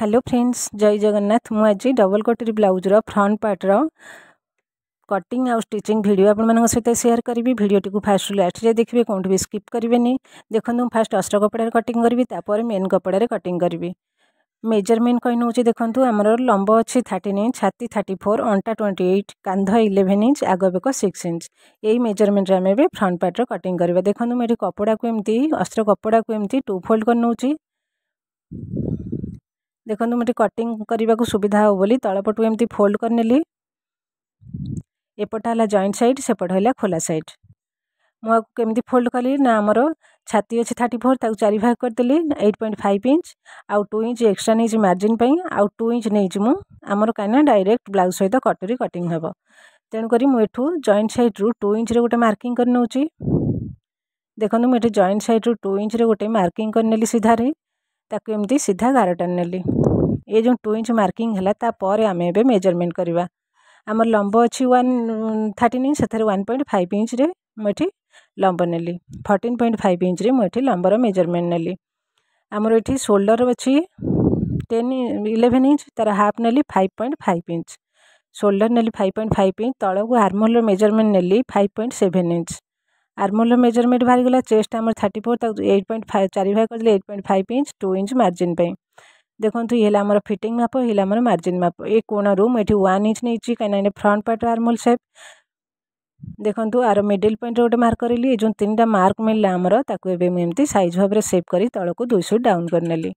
hello friends ଜୟ ଜଗନ୍ନାଥ ମୁଁ ଆଜି double କଟୋରୀ ବ୍ଲାଉଜ୍ର ଫ୍ରଣ୍ଟ ପାର୍ଟର କଟିଂ ଆଉ ଷ୍ଟିଚିଂ ଭିଡ଼ିଓ ଆପଣମାନଙ୍କ ସହିତ ସେୟାର କରିବି ଭିଡ଼ିଓଟିକୁ ଫାଷ୍ଟରୁ ଲାଷ୍ଟରେ ଦେଖିବେ କେଉଁଠି ବି ସ୍କିପ୍ କରିବେନି ଦେଖନ୍ତୁ ମୁଁ ଫାଷ୍ଟ ଅସ୍ତ୍ର କପଡ଼ାରେ କଟିଂ କରିବି ତାପରେ ମେନ୍ କପଡ଼ାରେ କଟିଂ କରିବି ମେଜରମେଣ୍ଟ କହି ନେଉଛି ଦେଖନ୍ତୁ ଆମର ଲମ୍ବ ଅଛି ଥାର୍ଟିନ୍ ଇଞ୍ଚ ଛାତି ଥାର୍ଟି ଫୋର୍ ଅଣ୍ଟା ଟ୍ୱେଣ୍ଟି ଏଇଟ୍ କାନ୍ଧ ଇଲେଭେନ୍ ଇଞ୍ଚ ଆଗ ବେକ ସିକ୍ସ ଇଞ୍ଚ ଏଇ ମେଜରମେଣ୍ଟରେ ଆମେ ଏବେ ଫ୍ରଣ୍ଟ ପାର୍ଟର କଟିଂ କରିବା ଦେଖନ୍ତୁ ମୁଁ ଏଠି କପଡ଼ାକୁ ଏମିତି ଅସ୍ତ୍ର କପଡ଼ାକୁ ଏମିତି ଟୁ ଫୋଲ୍ଡ କରି ନେଉଛି ଦେଖନ୍ତୁ ମୁଁ ଟିକେ କଟିଙ୍ଗ କରିବାକୁ ସୁବିଧା ହେବ ବୋଲି ତଳପଟୁ ଏମିତି ଫୋଲ୍ଡ କରିନେଲି ଏପଟ ହେଲା ଜଏଣ୍ଟ ସାଇଡ଼୍ ସେପଟ ହେଲା ଖୋଲା ସାଇଡ଼୍ ମୁଁ ଆକୁ କେମିତି ଫୋଲ୍ଡ କଲି ନା ଆମର ଛାତି ଅଛି ଥାର୍ଟି ଫୋର୍ ତାକୁ ଚାରି ଭାଗ କରିଦେଲି ଏଇଟ୍ ପଏଣ୍ଟ ଫାଇଭ୍ ଇଞ୍ଚ ଆଉ ଟୁ ଇଞ୍ଚ ଏକ୍ସଟ୍ରା ନେଇଛି ମାର୍ଜିନ୍ ପାଇଁ ଆଉ ଟୁ ଇଞ୍ଚ ନେଇଛି ମୁଁ ଆମର କାହିଁକିନା ଡାଇରେକ୍ଟ ବ୍ଲାଉଜ୍ ସହିତ କଟୁରୀ କଟିଂ ହେବ ତେଣୁକରି ମୁଁ ଏଠୁ ଜଏଣ୍ଟ ସାଇଡ଼୍ରୁ ଟୁ ଇଞ୍ଚରେ ଗୋଟେ ମାର୍କିଂ କରିନେଉଛି ଦେଖନ୍ତୁ ମୁଁ ଏଠି ଜଏଣ୍ଟ ସାଇଡ଼୍ରୁ ଟୁ ଇଞ୍ଚରେ ଗୋଟେ ମାର୍କିଂ କରିନେଲି ସିଧାରେ ତାକୁ ଏମିତି ସିଧା ଗାର ଟାଣି ନେଲି ଏ ଯେଉଁ ଟୁ ଇଞ୍ଚ୍ ମାର୍କିଂ ହେଲା ତା'ପରେ ଆମେ ଏବେ ମେଜରମେଣ୍ଟ କରିବା ଆମର ଲମ୍ବ ଅଛି ୱାନ୍ ଥାର୍ଟିନ୍ ଇଞ୍ଚ୍ ସେଥିରେ ୱାନ୍ ପଏଣ୍ଟ ଫାଇଭ୍ ଇଞ୍ଚରେ ମୁଁ ଏଠି ଲମ୍ବ ନେଲି ଫର୍ଟିନ୍ ପଏଣ୍ଟ ଫାଇଭ୍ ଇଞ୍ଚରେ ମୁଁ ଏଠି ଲମ୍ବର ମେଜରମେଣ୍ଟ ନେଲି ଆମର ଏଠି ସୋଲ୍ଡର୍ ଅଛି ଟେନ୍ ଇଲେଭେନ୍ ଇଞ୍ଚ୍ ତା'ର ହାଫ୍ ନେଲି five point five inch shoulder ନେଲି ଫାଇଭ୍ ପଏଣ୍ଟ ଫାଇଭ୍ ଇଞ୍ଚ୍ ତଳକୁ ଆର୍ମହୋଲ୍ର ମେଜରମେଣ୍ଟ ନେଲି ଫାଇଭ୍ ପଏଣ୍ଟ ସେଭେନ୍ ଇଞ୍ଚ୍ ଆର୍ମୋଲ୍ର ମେଜରମେଣ୍ଟ ବାହାରିଗଲା ଚେଷ୍ଟ ଆମର ଥାର୍ଟି ଫୋର୍ ତାକୁ ଏଇଟ୍ ପଏଣ୍ଟ ଫାଇଭ୍ ଚାରି ଭାଗ କରିଦେଲେ eight point five inch two inch margin ପାଇଁ ଦେଖନ୍ତୁ ଇଏ ହେଲା ଆମର ଫିଟିଂ ମାପ ଇଏ ହେଲା ଆମର ମାର୍ଜିନ୍ ମାପ ଏ କୋଣରୁ ମୁଁ ଏଠି ୱାନ୍ ଇଞ୍ଚ ନେଇଛି କାହିଁକିନା ଏଇଟା ଫ୍ରଣ୍ଟ ପାର୍ଟର ଆର୍ମୋଲ୍ ସେପ୍ ଦେଖନ୍ତୁ ଆର ମିଡ଼ିଲ୍ ପଏଣ୍ଟରେ ଗୋଟେ ମାର୍କ କରିଲି ଏ ଯେଉଁ ତିନିଟା ମାର୍କ ମିଳିଲା ଆମର ତାକୁ ଏବେ ମୁଁ ଏମିତି ସାଇଜ୍ ଭାବରେ ସେଭ୍ କରି ତଳକୁ ଦୁଇଶହ ଡାଉନ୍ କରିନେଲି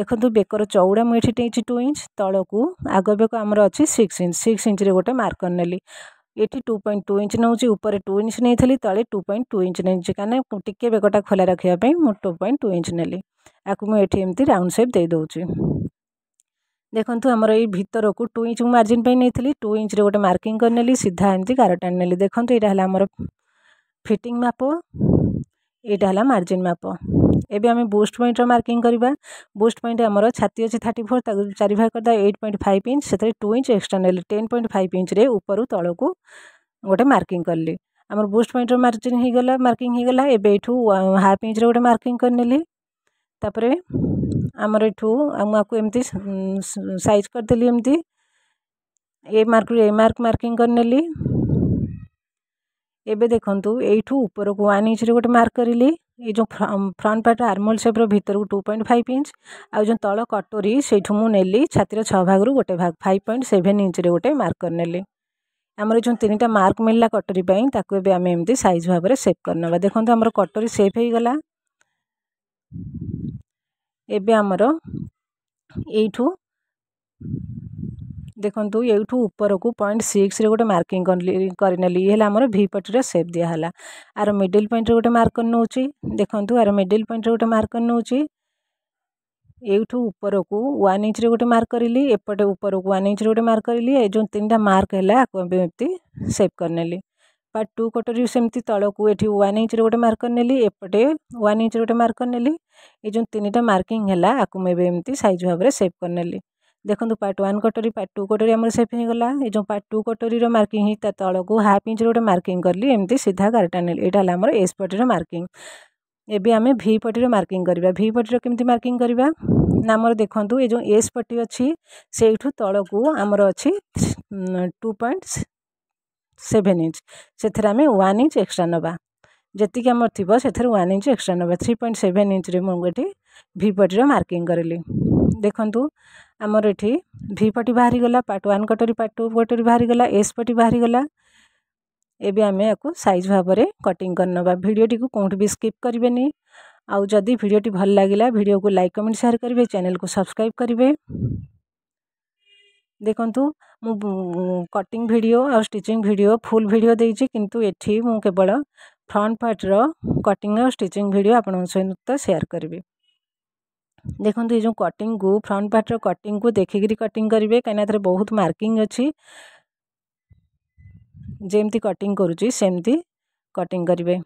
ଦେଖନ୍ତୁ ବେକର ଚଉଡ଼ା ମୁଁ ଏଠି ନେଇଛି ଟୁ ଇଞ୍ଚ ତଳକୁ ଆଗ ବେକ ଆମର ଅଛି ସିକ୍ସ ଇଞ୍ଚ ସିକ୍ସ ଇଞ୍ଚରେ ଗୋଟେ ମାର୍କ କରିନେଲି ଏଠି ଟୁ ପଏଣ୍ଟ ଟୁ ଇଞ୍ଚ ନେଉଛି ଉପରେ ଟୁ ଇଞ୍ଚ ନେଇଥିଲି ତଳେ ଟୁ ପଏଣ୍ଟ ଟୁ ଇଞ୍ଚ ନେଇଛି କାହିଁକିନା ଟିକିଏ ବେକଟା ଖୋଲା ରଖିବା ପାଇଁ ମୁଁ ଟୁ ପଏଣ୍ଟ ଟୁ ଇଞ୍ଚ ନେଲି ଆକୁ ମୁଁ ଏଠି ଏମିତି ରାଉଣ୍ଡ ସେପ୍ ଦେଇଦେଉଛି ଦେଖନ୍ତୁ ଆମର ଏଇ ଭିତରକୁ ଟୁ ଇଞ୍ଚ ମୁଁ ମାର୍ଜିନ୍ ପାଇଁ ନେଇଥିଲି ଟୁ ଇଞ୍ଚରେ ଗୋଟେ ମାର୍କିଂ କରିନେଲି ସିଧା ଏମିତି ଗାର ଟାଣି ନେଲି ଦେଖନ୍ତୁ ଏଇଟା ହେଲା ଆମର ଫିଟିଂ ମାପ ଏଇଟା ହେଲା ମାର୍ଜିନ୍ ମାପ এবে আমি বুস্ট পয়েন্টর মার্কিং করা বুস্ট পয়েন্ট আমার ছাতি অছি থার্টি ফোর তাকে চারি ভাগ করেদেবা এইট পয়েন্ট ফাইভ ইঞ্চ সেতরে টু ইঞ্চ এক্সট্রা নেলি টেন পয়েন্ট ফাইভ ইঞ্চরে উপরু তলকু গোটে মার্কিং কলি আমার বুস্ট পয়েন্টর মার্জিন হয়েগলা মার্কিং হয়েগলা এবে এঠু হাফ ইঞ্চরে গোটে মার্কিং করে নেলি তাপরে আমার এঠু আমি এমতি সাইজ করেদেলি এমতি এ মার্করু এ মার্ক মার্কিং করে নেলি ଏବେ ଦେଖନ୍ତୁ ଏଇଠୁ ଉପରକୁ ୱାନ୍ ଇଞ୍ଚରେ ଗୋଟେ ମାର୍କ କରିଲି ଏଇ ଯେଉଁ ଫ୍ରଣ୍ଟ ପାର୍ଟ ଆର୍ମୋଲ୍ ସେପ୍ର ଭିତରକୁ ଟୁ ପଏଣ୍ଟ ଫାଇଭ୍ ଇଞ୍ଚ ଆଉ ଯେଉଁ ତଳ କଟୋରୀ ସେଇଠୁ ମୁଁ ନେଲି ଛାତିର ଛଅ ଭାଗରୁ ଗୋଟେ ଭାଗ ଫାଇଭ୍ ପଏଣ୍ଟ ସେଭେନ୍ ଇଞ୍ଚରେ ଗୋଟେ ମାର୍କ କରିନେଲି ଆମର ଯେଉଁ ତିନିଟା ମାର୍କ ମିଳିଲା କଟୋରୀ ପାଇଁ ତାକୁ ଏବେ ଆମେ ଏମିତି ସାଇଜ୍ ଭାବରେ ସେପ୍ କରିନେବା ଦେଖନ୍ତୁ ଆମର କଟୋରୀ ସେପ୍ ହେଇଗଲା ଏବେ ଆମର ଏଇଠୁ देखो यूठ उपरक पॉइंट सिक्स गोटे मार्किंग करें भि पटर सेप दिहला आर मिडिल पॉइंट रोटे मार्क नौ देखूँ आर मिडिल पॉइंट रोटे मार्क नौ को वन इंच गोटे मार्क करी एपटे उपरक वन इंच गोटे मार्क करी ए जो तीन टाइम मार्क है सेप कर पार्ट टू क्वार्टर सेमती तौक ये वन इंच गोटे मार्क नेपटे वन इंच गोटे मार्क ने जो तीन टाइम मार्किंग है सैज भाव में सेप करनेली देखो पार्ट व्वान कटोरी पार्ट टू कटोरी आम सेफ होगा जो पार्ट टू कटोरी मार्किंग ही तौक हाफ इंच रोटे मार्किंग कली एम सीधा गारटा नी यहाँ आम एस पटर मार्किंग एवं आम भि पटर मार्किंग करवा भि पटर केमी मार्किंग करवा ना मोर ये जो एस पटी अच्छी से तौक आमर अच्छी टू पॉइंट सेभेन इंच से आम वन इंच एक्सट्रा नवा जीक आम थी से वन इंच एक्सट्रा नवा थ्री पॉइंट सेभेन इंच रे मुझे भि पटर मार्किंग करी देखूँ ଆମର ଏଠି ଭି ପଟି ବାହାରିଗଲା ପାର୍ଟ ୱାନ୍ କଟୋରୀ ପାର୍ଟ ଟୁ କଟୋରୀ ବାହାରିଗଲା ଏସ୍ ପଟି ବାହାରିଗଲା ଏବେ ଆମେ ୟାକୁ ସାଇଜ୍ ଭାବରେ କଟିଂ କରିନେବା ଭିଡ଼ିଓଟିକୁ କେଉଁଠି ବି ସ୍କିପ୍ କରିବେନି ଆଉ ଯଦି ଭିଡ଼ିଓଟି ଭଲ ଲାଗିଲା ଭିଡ଼ିଓକୁ ଲାଇକ୍ କମେଣ୍ଟ ସେୟାର କରିବେ ଚ୍ୟାନେଲକୁ ସବସ୍କ୍ରାଇବ୍ କରିବେ ଦେଖନ୍ତୁ ମୁଁ କଟିଂ ଭିଡ଼ିଓ ଆଉ ଷ୍ଟିଚିଂ ଭିଡ଼ିଓ ଫୁଲ୍ ଭିଡ଼ିଓ ଦେଇଛି କିନ୍ତୁ ଏଠି ମୁଁ କେବଳ ଫ୍ରଣ୍ଟ ପାର୍ଟର କଟିଂ ଆଉ ଷ୍ଟିଚିଂ ଭିଡ଼ିଓ ଆପଣଙ୍କ ସହିତ ସେୟାର କରିବି ଦେଖନ୍ତୁ ଏଇ ଯେଉଁ କଟିଂକୁ ଫ୍ରଣ୍ଟ ପାର୍ଟର କଟିଂକୁ ଦେଖିକିରି କଟିଂ କରିବେ କାହିଁକିନା ଏଥିରେ ବହୁତ ମାର୍କିଂ ଅଛି ଯେମିତି କଟିଂ କରୁଛି ସେମିତି କଟିଂ କରିବେ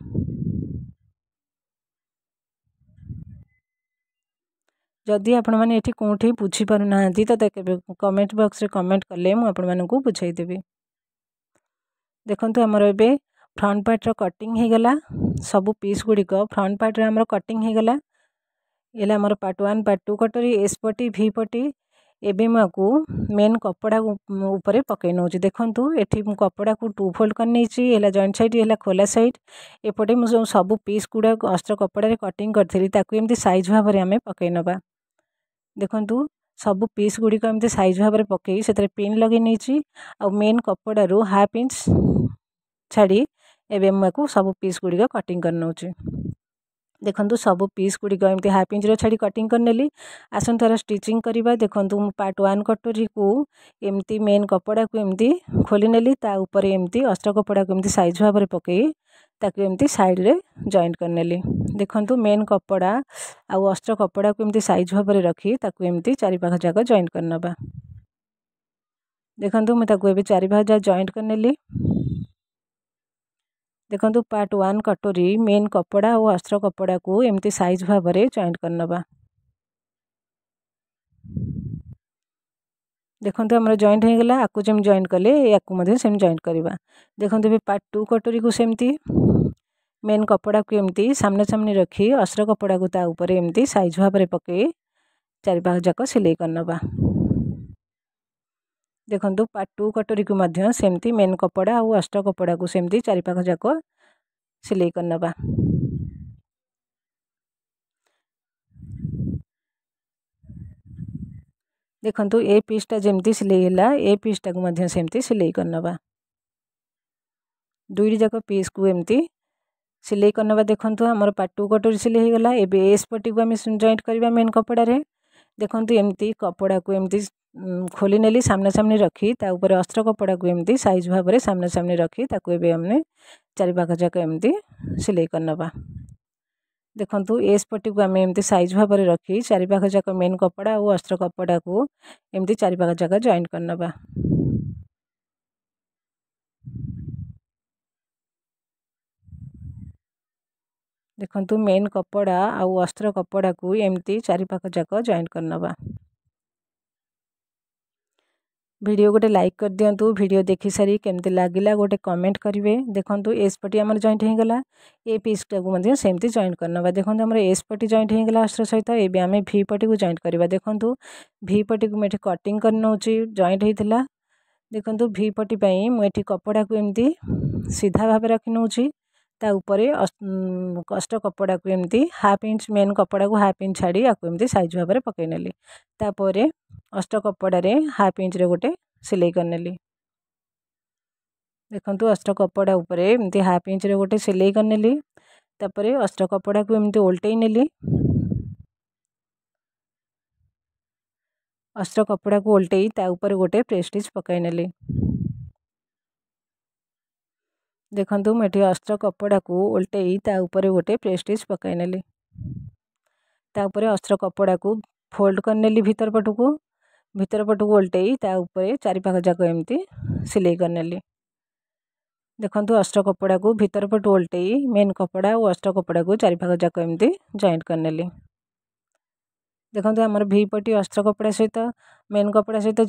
ଯଦି ଆପଣମାନେ ଏଠି କେଉଁଠି ବୁଝିପାରୁନାହାନ୍ତି ତ କେବେ କମେଣ୍ଟ ବକ୍ସରେ କମେଣ୍ଟ କଲେ ମୁଁ ଆପଣମାନଙ୍କୁ ବୁଝାଇଦେବି ଦେଖନ୍ତୁ ଆମର ଏବେ ଫ୍ରଣ୍ଟ ପାର୍ଟର କଟିଂ ହୋଇଗଲା ସବୁ ପିସ୍ ଗୁଡ଼ିକ ଫ୍ରଣ୍ଟ ପାର୍ଟରେ ଆମର କଟିଂ ହୋଇଗଲା ହେଲା ଆମର ପାର୍ଟ ୱାନ୍ ପାର୍ଟ ଟୁ କଟୋରୀ ଏସପଟି ଭିପଟି ଏବେ ମୁଁ ଆକୁ ମେନ୍ କପଡ଼ା ଉପରେ ପକାଇ ନେଉଛି ଦେଖନ୍ତୁ ଏଠି ମୁଁ କପଡ଼ାକୁ ଟୁ ଫୋଲ୍ଡ କରିନେଇଛି ହେଲା ଜଏଣ୍ଟ ସାଇଡ଼୍ ହେଲା ଖୋଲା ସାଇଡ଼୍ ଏପଟେ ମୁଁ ଯେଉଁ ସବୁ ପିସ୍ ଗୁଡ଼ାକ ଅସ୍ତ୍ର କପଡ଼ାରେ କଟିଂ କରିଥିଲି ତାକୁ ଏମିତି ସାଇଜ୍ ଭାବରେ ଆମେ ପକାଇ ନେବା ଦେଖନ୍ତୁ ସବୁ ପିସ୍ ଗୁଡ଼ିକ ଏମିତି ସାଇଜ୍ ଭାବରେ ପକାଇ ସେଥିରେ ପିନ୍ ଲଗାଇ ନେଇଛି ଆଉ ମେନ୍ କପଡ଼ାରୁ ହାଫ୍ ଇଞ୍ଚ ଛାଡ଼ି ଏବେ ମୁଁ ଆକୁ ସବୁ ପିସ୍ ଗୁଡ଼ିକ କଟିଂ କରିନେଉଛି ଦେଖନ୍ତୁ ସବୁ ପିସ୍ ଗୁଡ଼ିକ ଏମିତି ହାଫ୍ ଇଞ୍ଚର ଛାଡ଼ି କଟିଂ କରିନେଲି ଆସନ୍ତୁ ତା'ର ଷ୍ଟିଚିଂ କରିବା ଦେଖନ୍ତୁ ମୁଁ ପାର୍ଟ ୱାନ୍ କଟୋରୀକୁ ଏମିତି ମେନ୍ କପଡ଼ାକୁ ଏମିତି ଖୋଲି ନେଲି ତା ଉପରେ ଏମିତି ଅସ୍ତ୍ର କପଡ଼ାକୁ ଏମିତି ସାଇଜ୍ ଭାବରେ ପକାଇ ତାକୁ ଏମିତି ସାଇଡ଼୍ରେ ଜଏଣ୍ଟ କରିନେଲି ଦେଖନ୍ତୁ ମେନ୍ କପଡ଼ା ଆଉ ଅସ୍ତ୍ର କପଡ଼ାକୁ ଏମିତି ସାଇଜ୍ ଭାବରେ ରଖି ତାକୁ ଏମିତି ଚାରିପାଖ ଯାକ ଜଏଣ୍ଟ କରିନେବା ଦେଖନ୍ତୁ ମୁଁ ତାକୁ ଏବେ ଚାରିପାଖ ଯାକ ଜଏଣ୍ଟ କରିନେଲି ଦେଖନ୍ତୁ ପାର୍ଟ ୱାନ୍ କଟୋରୀ ମେନ୍ କପଡ଼ା ଓ ଅସ୍ତ୍ର କପଡ଼ାକୁ ଏମିତି ସାଇଜ୍ ଭାବରେ ଜଏଣ୍ଟ କରିନେବା ଦେଖନ୍ତୁ ଆମର ଜଏଣ୍ଟ ହୋଇଗଲା ଆକୁ ଯେମିତି ଜଏଣ୍ଟ କଲେ ୟାକୁ ମଧ୍ୟ ସେମିତି ଜଏଣ୍ଟ କରିବା ଦେଖନ୍ତୁ ଏବେ ପାର୍ଟ ଟୁ କଟୋରୀକୁ ସେମିତି ମେନ୍ କପଡ଼ାକୁ ଏମିତି ସାମ୍ନାସାମ୍ନି ରଖି ଅସ୍ତ୍ର କପଡ଼ାକୁ ତା ଉପରେ ଏମିତି ସାଇଜ୍ ଭାବରେ ପକାଇ ଚାରିପାଖ ଯାକ ସିଲେଇ କରିନେବା ଦେଖନ୍ତୁ ପାଟୁ କଟୋରୀକୁ ମଧ୍ୟ ସେମିତି ମେନ୍ କପଡ଼ା ଆଉ ଅଷ୍ଟ କପଡ଼ାକୁ ସେମିତି ଚାରିପାଖ ଯାକ ସିଲେଇ କରିନେବା ଦେଖନ୍ତୁ ଏ ପିସ୍ଟା ଯେମିତି ସିଲେଇ ହେଲା ଏ ପିସ୍ଟାକୁ ମଧ୍ୟ ସେମିତି ସିଲେଇ କରିନେବା ଦୁଇଟି ଯାକ ପିସ୍କୁ ଏମିତି ସିଲେଇ କରିନେବା ଦେଖନ୍ତୁ ଆମର ପାଟୁ କଟୋରୀ ସିଲେଇ ହେଇଗଲା ଏବେ ଏସ୍ ପଟିକୁ ଆମେ ଜଏଣ୍ଟ କରିବା ମେନ୍ କପଡ଼ାରେ ଦେଖନ୍ତୁ ଏମିତି କପଡ଼ାକୁ ଏମିତି ଖୋଲି ନେଲି ସାମ୍ନାସାମ୍ନି ରଖି ତା ଉପରେ ଅସ୍ତ୍ର କପଡ଼ାକୁ ଏମିତି ସାଇଜ୍ ଭାବରେ ସାମ୍ନାସାମ୍ନି ରଖି ତାକୁ ଏବେ ଆମେ ଚାରିପାଖ ଯାକ ଏମିତି ସିଲେଇ କରିନେବା ଦେଖନ୍ତୁ ଏସ୍ ପଟିକୁ ଆମେ ଏମିତି ସାଇଜ୍ ଭାବରେ ରଖି ଚାରିପାଖ ଯାକ ମେନ୍ କପଡ଼ା ଆଉ ଅସ୍ତ୍ର କପଡ଼ାକୁ ଏମିତି ଚାରିପାଖ ଯାକ ଜଏଣ୍ଟ କରିନେବା ଦେଖନ୍ତୁ ମେନ୍ କପଡ଼ା ଆଉ ଅସ୍ତ୍ର କପଡ଼ାକୁ ଏମିତି ଚାରିପାଖ ଯାକ ଜଏଣ୍ଟ କରିନେବା ভিডিও গোটে লাইক করদিও ভিডিও দেখি সারি কেমতি লাগিলা গোটে কমেন্ট করবে দেখুন এসপটি আমার জয়েন্ট হয়েগলা এ পিসটা সেমতি জয়েন্ট করে দেখুন আমার এসপটি জয়েন্ট হয়েগলা অস্ত্র সহিত এবে আমি ভি পটি জয়েন্ট করা দেখুন ভি পটি এটি কটিং করে নেছি জয়েন্ট হয়েছিল দেখুন ভি পটি মু এটি কপড়া এমতি সিধা ভাবে রাখি নেছি ତା ଉପରେ ଅଷ୍ଟ କପଡ଼ାକୁ ଏମିତି ହାଫ୍ ଇଞ୍ଚ୍ ମେନ୍ କପଡ଼ାକୁ ହାଫ୍ ଇଞ୍ଚ୍ ଛାଡ଼ି ୟାକୁ ଏମିତି ସାଇଜ୍ ଭାବରେ ପକାଇ ନେଲି ତା'ପରେ ଅଷ୍ଟ କପଡ଼ାରେ ହାଫ୍ ଇଞ୍ଚ୍ରେ ଗୋଟେ ସିଲେଇ କରିନେଲି ଦେଖନ୍ତୁ ଅଷ୍ଟ କପଡ଼ା ଉପରେ ଏମିତି ହାଫ୍ ଇଞ୍ଚ୍ରେ ଗୋଟେ ସିଲେଇ କରିନେଲି ତା'ପରେ ଅଷ୍ଟ କପଡ଼ାକୁ ଏମିତି ଓଲଟେଇ ନେଲି ଅସ୍ତ୍ର କପଡ଼ାକୁ ଓଲଟେଇ ତା ଉପରେ ଗୋଟେ ପ୍ରେସ୍ ଷ୍ଟିଚ୍ ପକାଇ ନେଲି ଦେଖନ୍ତୁ ମୁଁ ଏଠି ଅସ୍ତ୍ର କପଡ଼ାକୁ ଓଲଟେଇ ତା ଉପରେ ଗୋଟେ ପ୍ରେଷ୍ଟିଜ୍ ପକାଇ ନେଲି ତା ଉପରେ ଅସ୍ତ୍ର କପଡ଼ାକୁ ଫୋଲ୍ଡ କରିନେଲି ଭିତର ପଟକୁ ଭିତର ପଟକୁ ଓଲଟେଇ ତା ଉପରେ ଚାରିପାଖ ଯାକ ଏମିତି ସିଲେଇ କରିନେଲି ଦେଖନ୍ତୁ ଅସ୍ତ୍ର କପଡ଼ାକୁ ଭିତର ପଟୁ ଓଲଟେଇ ମେନ୍ କପଡ଼ା ଓ ଅସ୍ତ୍ର କପଡ଼ାକୁ ଚାରିପାଖ ଯାକ ଏମିତି ଜଏଣ୍ଟ କରିନେଲି देख्नु भिपटी अस्त्र कपडा सहित मेन कपडा सहित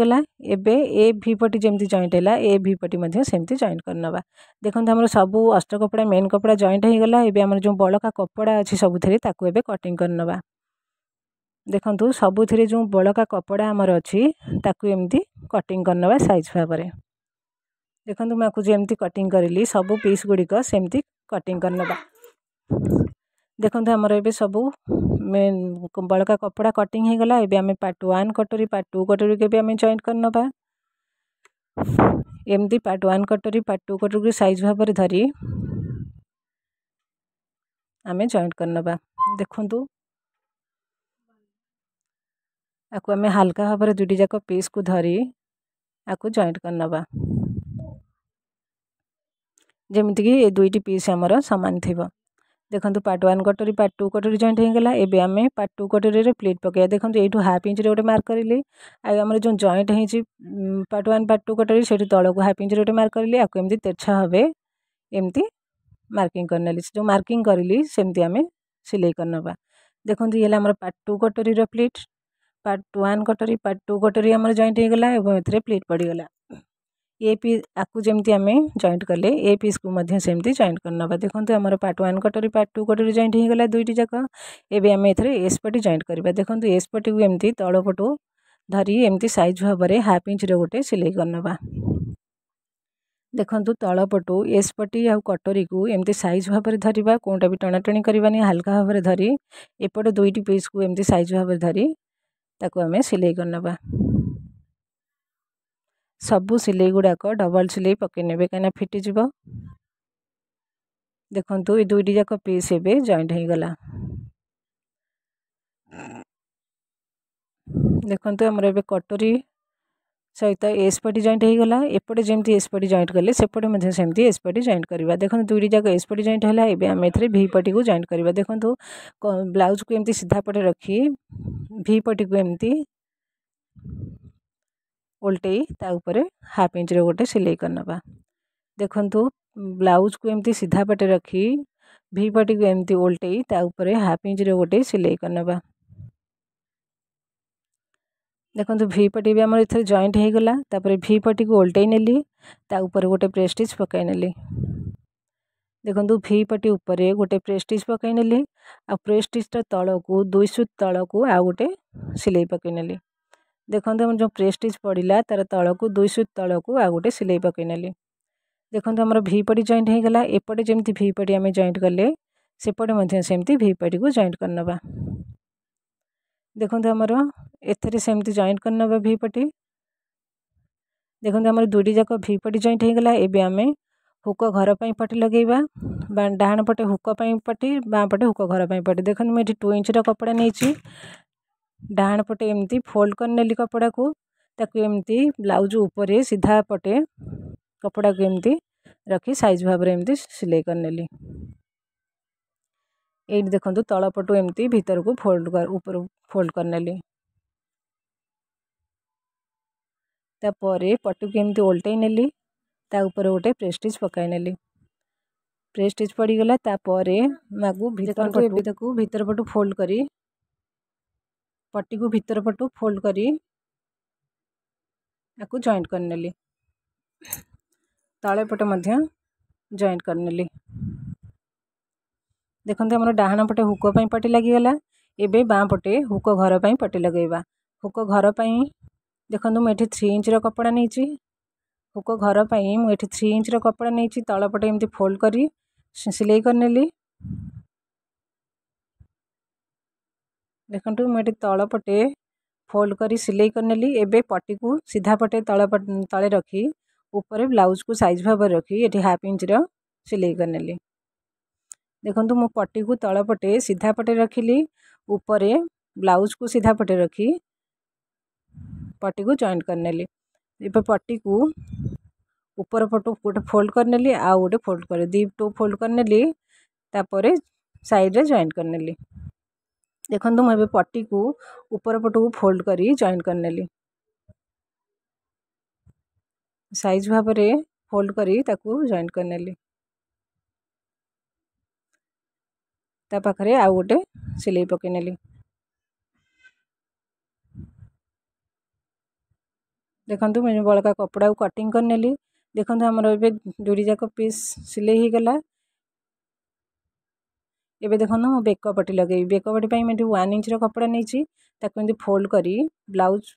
गला एबे ए ए भिपटी जेन्ट होला एिपट्टि जोन्ट गरिन देख्नु हाम्रो अस्त्र कपड़ा मेन कपडा जेन्ट जो बड़का कपडा अरे सबुरी तपाईँ कटिङ गरि नु सबुथरी जो बड़का कपडा अब तिमी कटङ गरिन कटिंग भएर देख्नु पीस कि सबै पिस गुडिक सटिङ गरिन एबे ए आम बड़का कपड़ा कटिंग होगा एम पार्ट व्वान कटोरी पार्ट टू कटोरी के भी आम जइन कर ना एमती पार्ट व्वान कटोरी पार्ट टू कटोरी सैज भाव धरी आम जइंट कर नवा देखु आपको आम हालका भाव दुटी जाक पीस को धरी आपको जइंट कर ना जमीक ये दुईट पीस आमर सामान थी ଦେଖନ୍ତୁ ପାର୍ଟ ୱାନ୍ କଟୋରୀ ପାର୍ଟ ଟୁ କଟୋରୀ ଜଏଣ୍ଟ ହେଇଗଲା ଏବେ ଆମେ ପାର୍ଟ ଟୁ କଟୋରୀରେ ପ୍ଲେଟ୍ ପକାଇବା ଦେଖନ୍ତୁ ଏଇଠୁ ହାଫ୍ ଇଞ୍ଚରେ ଗୋଟେ ମାର୍କ କରିଲି ଆଉ ଆମର ଯେଉଁ ଜଏଣ୍ଟ ହେଇଛି ପାର୍ଟ ୱାନ୍ ପାର୍ଟ ଟୁ କଟୋରୀ ସେଇଠୁ ତଳକୁ ହାଫ୍ ଇଞ୍ଚରେ ଗୋଟେ ମାର୍କ କରିଲି ଆକୁ ଏମିତି ତେରଛା ଭାବେ ଏମିତି ମାର୍କିଂ କରିନେଲି ଯେଉଁ ମାର୍କିଂ କରିଲି ସେମିତି ଆମେ ସିଲେଇ କରିନେବା ଦେଖନ୍ତୁ ଇଏ ହେଲା ଆମର ପାର୍ଟ ଟୁ କଟୋରୀର ପ୍ଲେଟ୍ ପାର୍ଟ ୱାନ୍ କଟୋରୀ ପାର୍ଟ ଟୁ କଟୋରୀ ଆମର ଜଏଣ୍ଟ ହେଇଗଲା ଏବଂ ଏଥିରେ ପ୍ଲେଟ୍ ପଡ଼ିଗଲା ଏ ପିସ୍ ଆକୁ ଯେମିତି ଆମେ ଜଏଣ୍ଟ କଲେ ଏ ପିସ୍କୁ ମଧ୍ୟ ସେମିତି ଜଏଣ୍ଟ କରିନେବା ଦେଖନ୍ତୁ ଆମର ପାର୍ଟ ୱାନ୍ କଟୋରୀ ପାର୍ଟ ଟୁ କଟୋରୀ ଜଏଣ୍ଟ ହେଇଗଲା ଦୁଇଟି ଯାକ ଏବେ ଆମେ ଏଥିରେ ଏସ୍ ପଟି ଜଏଣ୍ଟ କରିବା ଦେଖନ୍ତୁ ଏସ୍ ପଟିକୁ ଏମିତି ତଳ ପଟୁ ଧରି ଏମିତି ସାଇଜ୍ ଭାବରେ ହାଫ୍ ଇଞ୍ଚର ଗୋଟେ ସିଲେଇ କରିନେବା ଦେଖନ୍ତୁ ତଳ ପଟୁ ଏସ୍ ପଟି ଆଉ କଟୋରୀକୁ ଏମିତି ସାଇଜ୍ ଭାବରେ ଧରିବା କେଉଁଟା ବି ଟଣାଟଣି କରିବାନି ହାଲକା ଭାବରେ ଧରି ଏପଟ ଦୁଇଟି ପିସ୍କୁ ଏମିତି ସାଇଜ୍ ଭାବରେ ଧରି ତାକୁ ଆମେ ସିଲେଇ କରିନେବା सब सिलई गुड़ाक डबल सिलई पक कहीं फिटिज देखु ये दुईट जाक पीस ए जॉन्ट हो गला देखु आमर एवं कटोरी सहित एसपटी जॉन्ट हो गला एपटे जमी एसपटी जॉन्ट कले सेपटे सेमती एसपटी जॉन्ट करवा देखो दुईट जाक एसपटी जॉन्ट है एम एर पटी को जॉन्ट करवा देखो ब्लाउज को एमती सीधापटे रखी भिपटी को ओल्टईतापर हाफ इंच रोटे सिलई कर ना देखु ब्लाउज को एमती सीधा पटे रखी भी पटी को एमती ओल्टईतापर हाफ इंच रोटे सिलई कर ना देखो भी पटी भी आम एथर जॉन्ट हो गला भी पटी को ओल्टई नेली ताऊपर गोटे प्रेस्टिज पकईनेली देखु भी पटी उपर गोटे प्रेस्टिज पकईनेली आ प्रेस्टिजटा तल को दुई सुत तल को आ गोटे सिलई पकईनेली देखते जो प्रेस्टिज पड़ा तार तौक दुई तल को आ गोटे सिलई पकईने देखते आमर भिपटी जॉन्ट होगा एपटे जमी भिपटी आम जॉन्ट कले सेपटे सेमती भिपटी को जॉन्ट कर ना देखते आमर एथेर सेमती जॉन्ट कर ना भिपटी देखते आम दुई जाक भिपटी जॉन्ट होगा एवं आम हुक घर पर पटी लगे डाण पटे हुक पटी बाँ पटे हुक घर पर पटी देखते मुझे टू इंच रपड़ा नहीं डाण पटे एमती फोल्ड करेली कपड़ा को ताकि एमती ब्लाउज उपर सीधा पटे कपड़ा को एमती रखी सैज भाव एमती सिलई करेली ये देखते तलपटू एमती भर को फोल्ड कर उपर फोल्ड करेली पटू को एमती ओल्ट नेली ताऊपर गोटे प्रेस्टिज पकईनेली प्रेस्टिज पड़गला भितर पटू फोल्ड करी ପଟିକୁ ଭିତର ପଟୁ ଫୋଲ୍ଡ କରି ଆକୁ ଜଏଣ୍ଟ କରିନେଲି ତଳେ ପଟେ ମଧ୍ୟ ଜଏଣ୍ଟ କରିନେଲି ଦେଖନ୍ତୁ ଆମର ଡାହାଣ ପଟେ ହୁକ ପାଇଁ ପଟି ଲାଗିଗଲା ଏବେ ବାଁ ପଟେ ହୁକ ଘର ପାଇଁ ପଟି ଲଗାଇବା ହୁକ ଘର ପାଇଁ ଦେଖନ୍ତୁ ମୁଁ ଏଠି ଥ୍ରୀ ଇଞ୍ଚର କପଡ଼ା ନେଇଛି ହୁକ ଘର ପାଇଁ ମୁଁ ଏଠି ଥ୍ରୀ ଇଞ୍ଚର କପଡ଼ା ନେଇଛି ତଳ ପଟେ ଏମିତି ଫୋଲ୍ଡ କରି ସିଲେଇ କରିନେଲି देखु मुझे तलपटे फोल्ड कर सिलई करी एवं पटी को सीधापटे तल तले रखी ऊपर ब्लाउज को सैज भाव रखी ये हाफ इंच रिलई करने देखु मु पटी को तलपटे सीधापटे रखिली ऊपर ब्लाउज को सीधापटे रखी पटी को जॉइंट करने पटी को ऊपर पट गोटे फोल्ड कर नेली आ गए फोल्ड कर दी टू फोल्ड कर सैड्रे जॉन्ट कर ଦେଖନ୍ତୁ ମୁଁ ଏବେ ପଟିକୁ ଉପର ପଟକୁ ଫୋଲ୍ଡ କରି ଜଏନ୍ କରିନେଲି ସାଇଜ୍ ଭାବରେ ଫୋଲ୍ଡ କରି ତାକୁ ଜଏନ୍ କରିନେଲି ତା ପାଖରେ ଆଉ ଗୋଟେ ସିଲେଇ ପକାଇ ନେଲି ଦେଖନ୍ତୁ ମୁଁ ବଳକା କପଡ଼ାକୁ କଟିଂ କରିନେଲି ଦେଖନ୍ତୁ ଆମର ଏବେ ଯୋଡ଼ିଯାକ ପିସ୍ ସିଲେଇ ହେଇଗଲା ଏବେ ଦେଖନ୍ତୁ ମୁଁ ବେକପଟି ଲଗେଇବି ବେକପଟି ପାଇଁ ମୁଁ ଏଠି ୱାନ୍ ଇଞ୍ଚର କପଡ଼ା ନେଇଛି ତାକୁ ଏମିତି ଫୋଲ୍ଡ କରି ବ୍ଲାଉଜ୍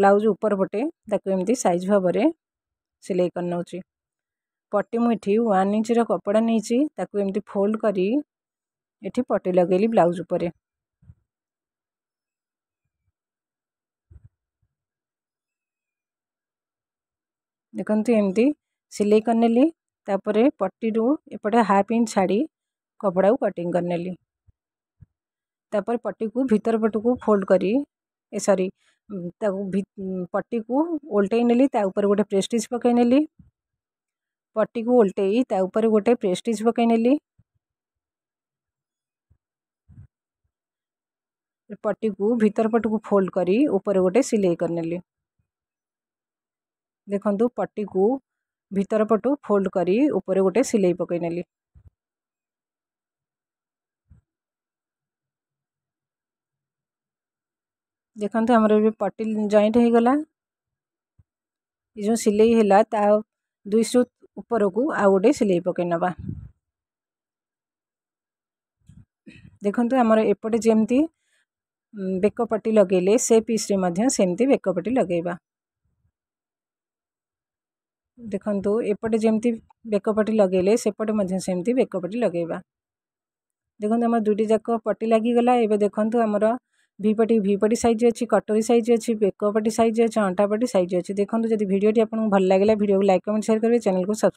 ବ୍ଲାଉଜ୍ ଉପର ପଟେ ତାକୁ ଏମିତି ସାଇଜ୍ ଭାବରେ ସିଲେଇ କରି ନେଉଛି ପଟି ମୁଁ ଏଠି ୱାନ୍ ଇଞ୍ଚର କପଡ଼ା ନେଇଛି ତାକୁ ଏମିତି ଫୋଲ୍ଡ କରି ଏଠି ପଟି ଲଗେଇଲି ବ୍ଲାଉଜ୍ ଉପରେ ଦେଖନ୍ତୁ ଏମିତି ସିଲେଇ କରିନେଲି ତାପରେ ପଟିରୁ ଏପଟେ ହାଫ୍ ଇଞ୍ଚ ଛାଡ଼ି कपड़ा को कटिंग कर पट्टी को भितर पट को फोल्ड कर सरी पट्टी को ओल्टे नी तर गोटे प्रेस्टिज पकईने पट्टी को ओल्टे ऊपर गोटे प्रेस्टिज पकईने पट्टी को भीतर पट को फोल्ड कर ऊपर गोटे सिलई कर देखु पट्टी को भीतर पट फोल्ड करी ऊपर गोटे सिलई पकईने देख्नु आम पटि जेन्ट हुन्छ सिल होला तुई सुरक आउँदै सिल पकेन देख्नुपटे जेकपा लगैले सिस्रेस बेकप लगैवा बेकपाटी लगैले सपटे बेकप लगाउँ देखि दुईटी जाक पटि लगिगला भिपटी भिपटी सैज अच्छी कटोरी सैज अच्छी बेकपटी सैज अच्छी अंटापटी सैज अच्छी देखो जब भिडियो आपको भल लगे भिडियो को लाइक कमेंट सेयर करेंगे चैनल को सब्सक्राइब